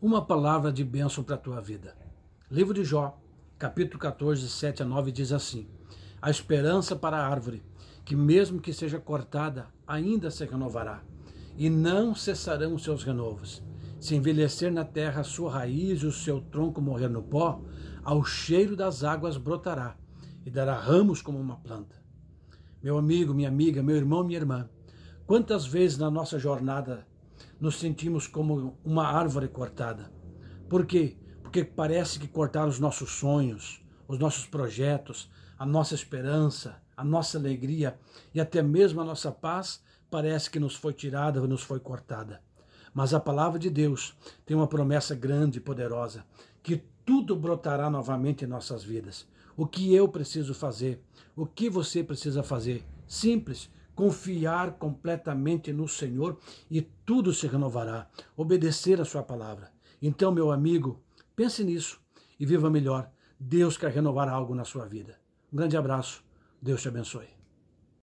uma palavra de bênção para a tua vida. Livro de Jó, capítulo 14, 7 a 9, diz assim: A esperança para a árvore, que mesmo que seja cortada, ainda se renovará, e não cessarão os seus renovos. Se envelhecer na terra a sua raiz e o seu tronco morrer no pó, ao cheiro das águas brotará e dará ramos como uma planta. Meu amigo, minha amiga, meu irmão, minha irmã, quantas vezes na nossa jornada nos sentimos como uma árvore cortada. Por quê? Porque parece que cortaram os nossos sonhos, os nossos projetos, a nossa esperança, a nossa alegria e até mesmo a nossa paz parece que nos foi tirada ou nos foi cortada. Mas a palavra de Deus tem uma promessa grande e poderosa, que tudo brotará novamente em nossas vidas. O que eu preciso fazer? O que você precisa fazer? Simples, confiar completamente no Senhor e tudo se renovará, obedecer a sua palavra. Então, meu amigo, pense nisso e viva melhor. Deus quer renovar algo na sua vida. Um grande abraço. Deus te abençoe.